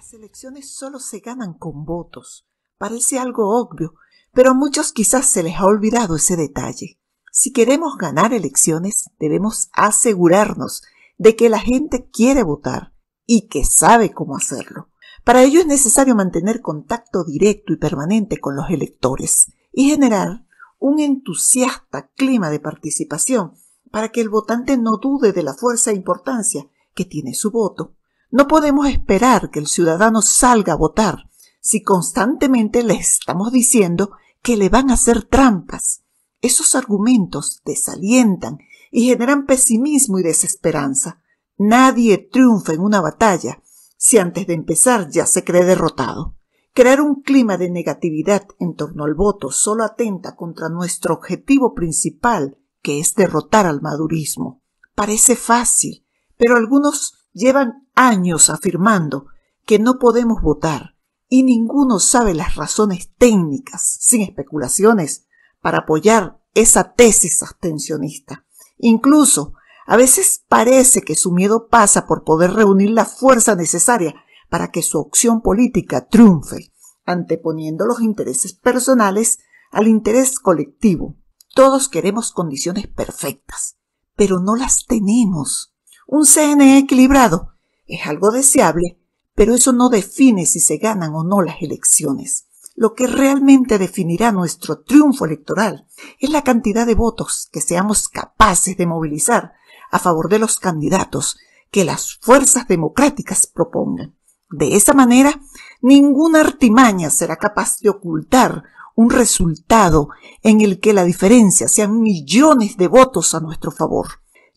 Las elecciones solo se ganan con votos. Parece algo obvio, pero a muchos quizás se les ha olvidado ese detalle. Si queremos ganar elecciones, debemos asegurarnos de que la gente quiere votar y que sabe cómo hacerlo. Para ello es necesario mantener contacto directo y permanente con los electores y generar un entusiasta clima de participación para que el votante no dude de la fuerza e importancia que tiene su voto. No podemos esperar que el ciudadano salga a votar si constantemente le estamos diciendo que le van a hacer trampas. Esos argumentos desalientan y generan pesimismo y desesperanza. Nadie triunfa en una batalla si antes de empezar ya se cree derrotado. Crear un clima de negatividad en torno al voto solo atenta contra nuestro objetivo principal, que es derrotar al madurismo. Parece fácil, pero algunos llevan años afirmando que no podemos votar y ninguno sabe las razones técnicas, sin especulaciones, para apoyar esa tesis abstencionista. Incluso, a veces parece que su miedo pasa por poder reunir la fuerza necesaria para que su opción política triunfe, anteponiendo los intereses personales al interés colectivo. Todos queremos condiciones perfectas, pero no las tenemos. Un CNE equilibrado es algo deseable, pero eso no define si se ganan o no las elecciones. Lo que realmente definirá nuestro triunfo electoral es la cantidad de votos que seamos capaces de movilizar a favor de los candidatos que las fuerzas democráticas propongan. De esa manera, ninguna artimaña será capaz de ocultar un resultado en el que la diferencia sean millones de votos a nuestro favor.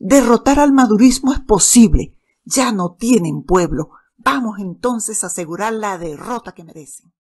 Derrotar al madurismo es posible. Ya no tienen pueblo. Vamos entonces a asegurar la derrota que merecen.